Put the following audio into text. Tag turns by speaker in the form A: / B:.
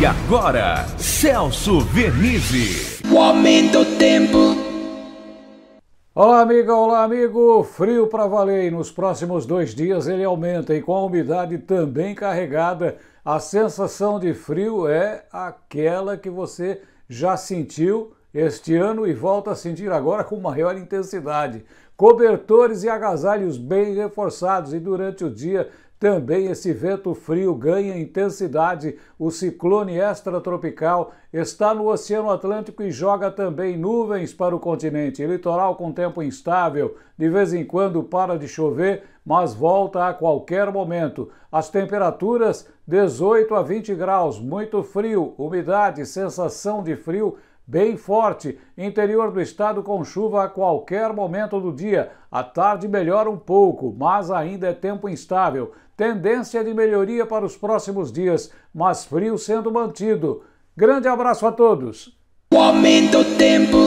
A: E agora, Celso Vernizzi. O aumento do tempo.
B: Olá, amiga, olá, amigo. Frio para valer. E nos próximos dois dias ele aumenta e com a umidade também carregada, a sensação de frio é aquela que você já sentiu este ano e volta a sentir agora com maior intensidade. Cobertores e agasalhos bem reforçados e durante o dia também esse vento frio ganha intensidade. O ciclone extratropical está no Oceano Atlântico e joga também nuvens para o continente. Litoral com tempo instável, de vez em quando para de chover, mas volta a qualquer momento. As temperaturas 18 a 20 graus, muito frio, umidade, sensação de frio bem forte. Interior do estado com chuva a qualquer momento do dia. A tarde melhora um pouco, mas ainda é tempo instável. Tendência de melhoria para os próximos dias, mas frio sendo mantido. Grande abraço a todos. O aumento tempo.